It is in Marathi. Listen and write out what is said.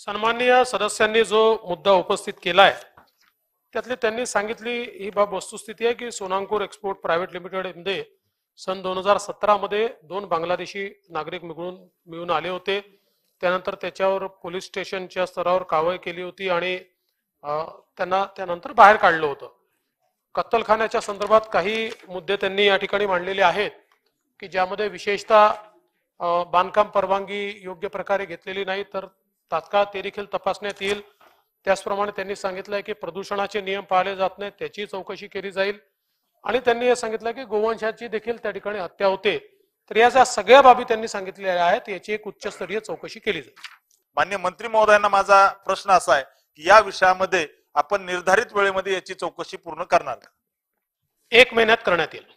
सन्माननीय सदस्यांनी जो मुद्दा उपस्थित केला आहे त्यातली त्यांनी सांगितली ही बाब वस्तुस्थिती आहे की सोनांकूर एक्सपोर्ट प्रायव्हेट लिमिटेड मध्ये सन दोन हजार सतरामध्ये दोन बांगलादेशी नागरिक मिळून मिळून आले होते त्यानंतर त्याच्यावर पोलीस स्टेशनच्या स्तरावर कारवाई केली होती आणि त्यांना त्यानंतर बाहेर काढलं होतं कत्तलखान्याच्या संदर्भात काही मुद्दे त्यांनी या ठिकाणी मांडलेले आहेत की ज्यामध्ये विशेषतः बांधकाम परवानगी योग्य प्रकारे घेतलेली नाही तर तात्काळ ते देखील तपासण्यात येईल त्याचप्रमाणे त्यांनी सांगितलंय की प्रदूषणाचे नियम पाळले जात नाहीत त्याची चौकशी केली जाईल आणि त्यांनी हे सांगितलं की गोवंशाची देखील त्या ठिकाणी हत्या होते तर या ज्या सगळ्या बाबी त्यांनी सांगितलेल्या आहेत याची एक उच्चस्तरीय चौकशी केली जाईल मान्य मंत्री महोदयांना माझा प्रश्न असा आहे की या विषयामध्ये आपण निर्धारित वेळेमध्ये याची चौकशी पूर्ण करणार एक महिन्यात करण्यात येईल